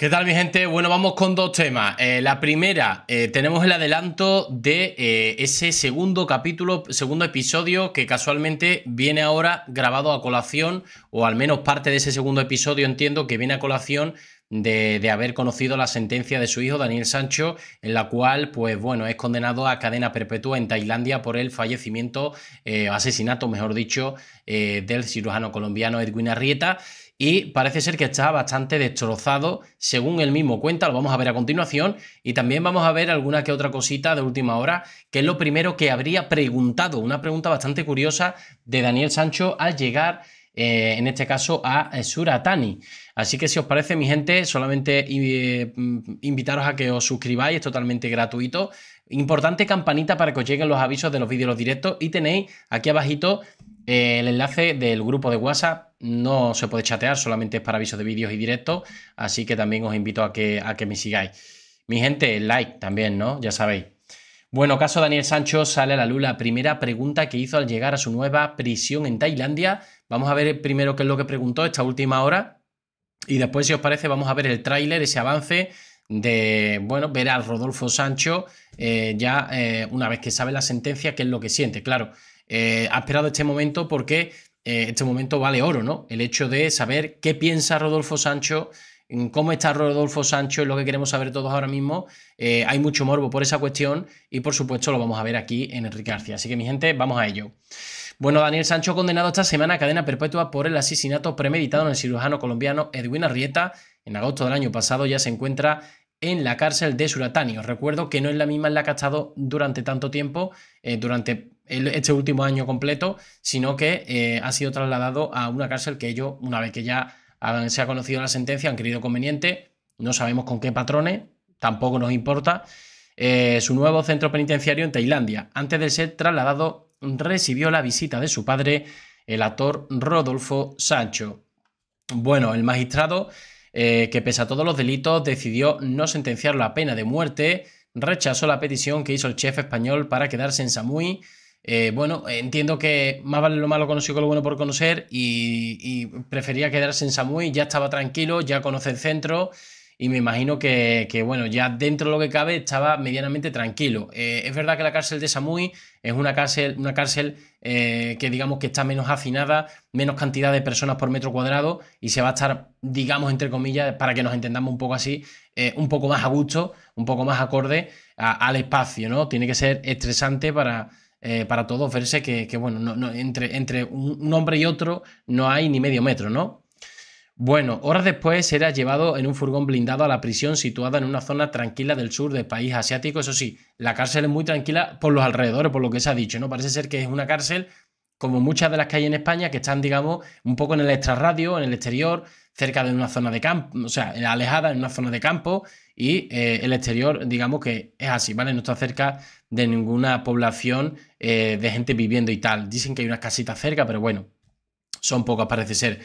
¿Qué tal mi gente? Bueno, vamos con dos temas. Eh, la primera, eh, tenemos el adelanto de eh, ese segundo capítulo, segundo episodio que casualmente viene ahora grabado a colación, o al menos parte de ese segundo episodio entiendo que viene a colación de, haber conocido la sentencia de su hijo Daniel Sancho, en la cual, pues bueno, es condenado a cadena perpetua en Tailandia por el fallecimiento, o asesinato, mejor dicho, del cirujano colombiano Edwin Arrieta y parece ser que está bastante destrozado, según el mismo cuenta, lo vamos a ver a continuación, y también vamos a ver alguna que otra cosita de última hora, que es lo primero que habría preguntado, una pregunta bastante curiosa de Daniel Sancho al llegar, eh, en este caso, a eh, Suratani. Así que si os parece, mi gente, solamente eh, mm, invitaros a que os suscribáis, es totalmente gratuito. Importante campanita para que os lleguen los avisos de los vídeos, directos, y tenéis aquí abajito eh, el enlace del grupo de WhatsApp no se puede chatear, solamente es para avisos de vídeos y directos, así que también os invito a que, a que me sigáis. Mi gente, like también, ¿no? Ya sabéis. Bueno, caso Daniel Sancho sale a la luz la primera pregunta que hizo al llegar a su nueva prisión en Tailandia. Vamos a ver primero qué es lo que preguntó esta última hora y después, si os parece, vamos a ver el tráiler, ese avance de, bueno, ver a Rodolfo Sancho eh, ya eh, una vez que sabe la sentencia, qué es lo que siente. Claro, eh, ha esperado este momento porque eh, este momento vale oro, ¿no? El hecho de saber qué piensa Rodolfo Sancho, cómo está Rodolfo Sancho, es lo que queremos saber todos ahora mismo. Eh, hay mucho morbo por esa cuestión y por supuesto lo vamos a ver aquí en Enrique García. Así que mi gente, vamos a ello. Bueno, Daniel Sancho condenado esta semana a cadena perpetua por el asesinato premeditado en el cirujano colombiano Edwin Arrieta. En agosto del año pasado ya se encuentra en la cárcel de Suratani. Os recuerdo que no es la misma en la que ha estado durante tanto tiempo, durante este último año completo, sino que eh, ha sido trasladado a una cárcel que ellos, una vez que ya se ha conocido la sentencia, han creído conveniente, no sabemos con qué patrones, tampoco nos importa, eh, su nuevo centro penitenciario en Tailandia. Antes de ser trasladado, recibió la visita de su padre, el actor Rodolfo Sancho. Bueno, el magistrado, eh, que pese a todos los delitos, decidió no sentenciarlo a pena de muerte, rechazó la petición que hizo el chef español para quedarse en Samui, eh, bueno, entiendo que más vale lo malo conocido que lo bueno por conocer y, prefería quedarse en Samui, ya estaba tranquilo, ya conoce el centro y me imagino que, bueno, ya dentro de lo que cabe estaba medianamente tranquilo. Eh, es verdad que la cárcel de Samui es una cárcel, una cárcel eh, que digamos que está menos afinada, menos cantidad de personas por metro cuadrado y se va a estar, digamos, entre comillas, para que nos entendamos un poco así, un poco más a gusto, un poco más acorde al espacio, ¿no? Tiene que ser estresante para eh, para todos verse que, bueno, no, entre, entre un hombre y otro no hay ni medio metro, ¿no? Bueno, horas después era llevado en un furgón blindado a la prisión situada en una zona tranquila del sur del país asiático. Eso sí, la cárcel es muy tranquila por los alrededores, por lo que se ha dicho, ¿no? Parece ser que es una cárcel como muchas de las que hay en España, que están, digamos, un poco en el extrarradio, en el exterior, cerca de una zona de campo, o sea, alejada en una zona de campo, y eh, el exterior, digamos que es así, ¿vale? No está cerca de ninguna población eh, de gente viviendo y tal. Dicen que hay unas casitas cerca, pero bueno, son pocas parece ser.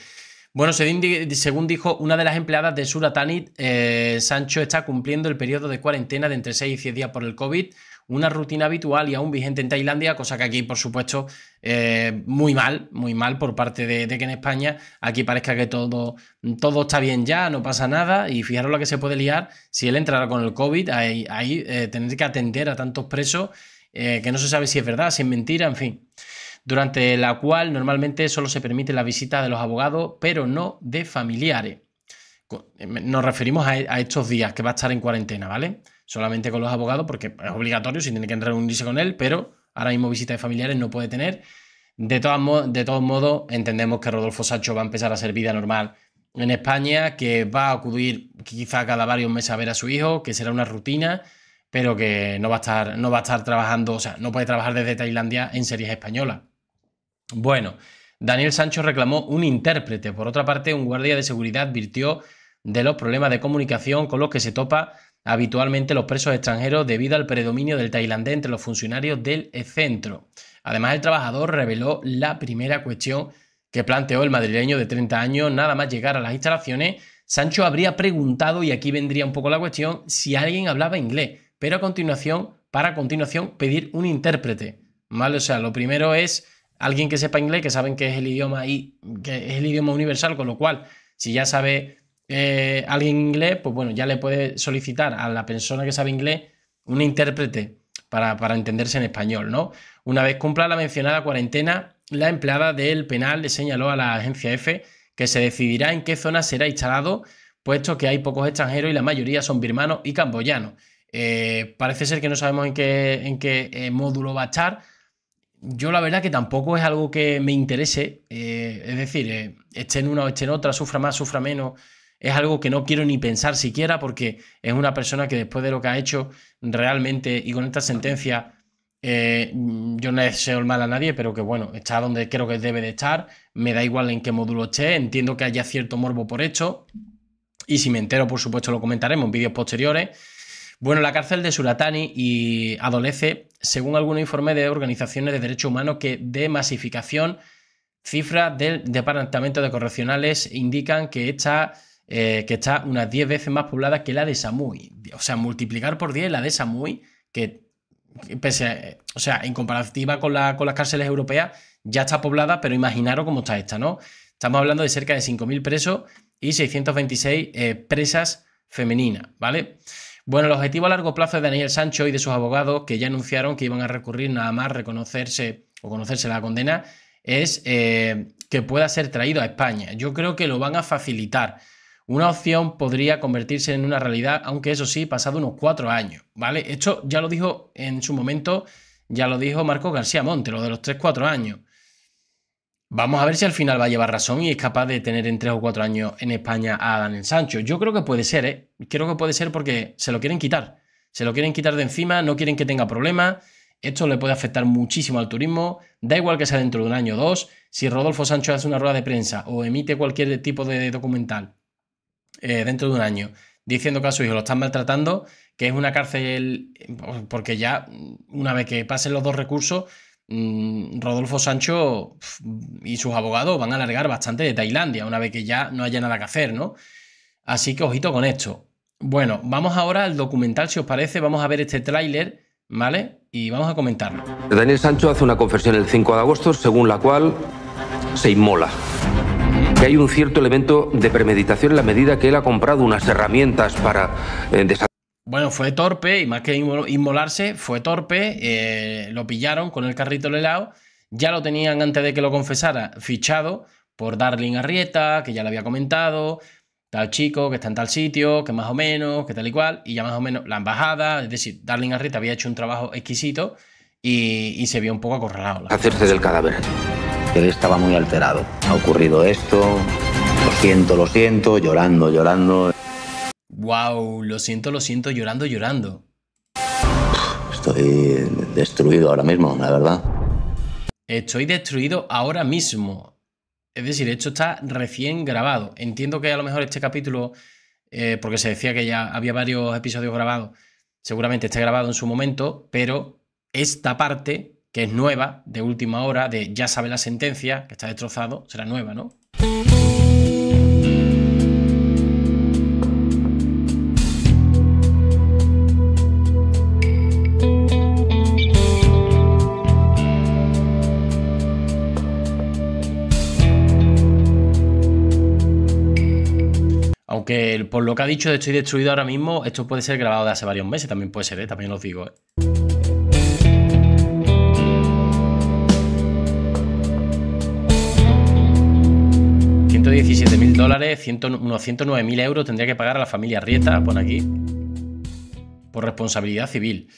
Bueno, según dijo una de las empleadas de Suratanit, eh, Sancho está cumpliendo el periodo de cuarentena de entre 6 y 10 días por el COVID, una rutina habitual y aún vigente en Tailandia, cosa que aquí, por supuesto, eh, muy mal, muy mal por parte de, que en España aquí parezca que todo, todo está bien ya, no pasa nada, y fijaros lo que se puede liar si él entrara con el COVID, ahí, ahí eh, tener que atender a tantos presos, que no se sabe si es verdad, si es mentira, en fin durante la cual normalmente solo se permite la visita de los abogados, pero no de familiares. Eh, nos referimos a, estos días que va a estar en cuarentena, ¿vale? Solamente con los abogados, porque es obligatorio si tiene que reunirse con él, pero ahora mismo visita de familiares no puede tener. De, de todos modos, entendemos que Rodolfo Sacho va a empezar a hacer vida normal en España, que va a acudir quizá cada varios meses a ver a su hijo, que será una rutina, pero que no va a estar, no va a estar trabajando, o sea, no puede trabajar desde Tailandia en series españolas. Bueno, Daniel Sancho reclamó un intérprete. Por otra parte, un guardia de seguridad advirtió de los problemas de comunicación con los que se topa habitualmente los presos extranjeros debido al predominio del tailandés entre los funcionarios del centro. Además, el trabajador reveló la primera cuestión que planteó el madrileño de 30 años. Nada más llegar a las instalaciones, Sancho habría preguntado, y aquí vendría un poco la cuestión, si alguien hablaba inglés, pero a continuación, para continuación pedir un intérprete. O sea, lo primero es alguien que sepa inglés, que saben que es el idioma y que es el idioma universal, con lo cual, si ya sabe eh, alguien inglés, pues bueno, ya le puede solicitar a la persona que sabe inglés un intérprete para, entenderse en español, ¿no? Una vez cumpla la mencionada cuarentena, la empleada del penal le señaló a la agencia F que se decidirá en qué zona será instalado, puesto que hay pocos extranjeros y la mayoría son birmanos y camboyanos. Eh, parece ser que no sabemos en qué, eh, módulo va a estar, yo la verdad que tampoco es algo que me interese, eh, es decir, eh, esté en una o esté en otra, sufra más, sufra menos, es algo que no quiero ni pensar siquiera porque es una persona que después de lo que ha hecho realmente y con esta sentencia, eh, yo no deseo el mal a nadie, pero que bueno, está donde creo que debe de estar, me da igual en qué módulo esté, entiendo que haya cierto morbo por hecho y si me entero, por supuesto, lo comentaremos en vídeos posteriores bueno, la cárcel de Suratani y adolece, según algún informe de organizaciones de derechos humanos, que de masificación, cifras del Departamento de Correccionales indican que está, eh, que está unas 10 veces más poblada que la de Samui. O sea, multiplicar por 10 la de Samui, que pese o sea, en comparativa con, la, con las cárceles europeas, ya está poblada, pero imaginaros cómo está esta, ¿no? Estamos hablando de cerca de 5.000 presos y 626 eh, presas femeninas, ¿vale? Bueno, el objetivo a largo plazo de Daniel Sancho y de sus abogados, que ya anunciaron que iban a recurrir nada más reconocerse o conocerse la condena, es eh, que pueda ser traído a España. Yo creo que lo van a facilitar. Una opción podría convertirse en una realidad, aunque eso sí, pasado unos cuatro años, ¿vale? Esto ya lo dijo en su momento, ya lo dijo Marco García Monte, lo de los tres cuatro años. Vamos a ver si al final va a llevar razón y es capaz de tener en tres o cuatro años en España a Daniel Sancho. Yo creo que puede ser, ¿eh? Creo que puede ser porque se lo quieren quitar. Se lo quieren quitar de encima, no quieren que tenga problemas. Esto le puede afectar muchísimo al turismo. Da igual que sea dentro de un año o dos. Si Rodolfo Sancho hace una rueda de prensa o emite cualquier tipo de documental eh, dentro de un año diciendo que a su hijo lo están maltratando, que es una cárcel, eh, porque ya una vez que pasen los dos recursos, Mm, Rodolfo Sancho y sus abogados van a alargar bastante de Tailandia, una vez que ya no haya nada que hacer, ¿no? Así que ojito con esto. Bueno, vamos ahora al documental, si os parece, vamos a ver este tráiler, ¿vale? Y vamos a comentarlo. Daniel Sancho hace una confesión el 5 de agosto, según la cual se inmola. Que hay un cierto elemento de premeditación en la medida que él ha comprado unas herramientas para eh, bueno, fue torpe y más que inmolarse, fue torpe. Eh, lo pillaron con el carrito helado. Ya lo tenían antes de que lo confesara fichado por Darling Arrieta, que ya le había comentado, tal chico que está en tal sitio, que más o menos, que tal y cual, y ya más o menos la embajada, es decir, Darling Arrieta había hecho un trabajo exquisito y, y se vio un poco acorralado. Hacerse del cadáver. Él estaba muy alterado. Ha ocurrido esto, lo siento, lo siento, llorando, llorando. Wow, lo siento, lo siento, llorando, llorando. Estoy destruido ahora mismo, la verdad. Estoy destruido ahora mismo. Es decir, esto está recién grabado. Entiendo que a lo mejor este capítulo, eh, porque se decía que ya había varios episodios grabados, seguramente esté grabado en su momento, pero esta parte, que es nueva, de última hora, de ya sabe la sentencia, que está destrozado, será nueva, ¿no? aunque por lo que ha dicho de estoy destruido ahora mismo, esto puede ser grabado de hace varios meses, también puede ser, ¿eh? también os digo. 117.000 ¿eh? mil dólares, unos 109.000 euros tendría que pagar a la familia Rieta, pone aquí, por responsabilidad civil.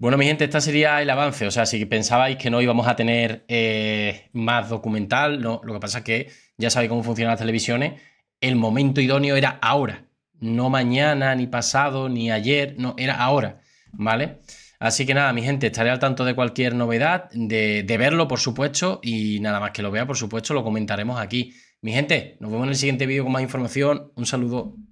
Bueno, mi gente, este sería el avance. O sea, si pensabais que no íbamos a tener eh, más documental, no, lo que pasa es que ya sabéis cómo funcionan las televisiones el momento idóneo era ahora, no mañana, ni pasado, ni ayer, no, era ahora, ¿vale? Así que nada, mi gente, estaré al tanto de cualquier novedad, de, de verlo, por supuesto, y nada más que lo vea, por supuesto, lo comentaremos aquí. Mi gente, nos vemos en el siguiente vídeo con más información. Un saludo.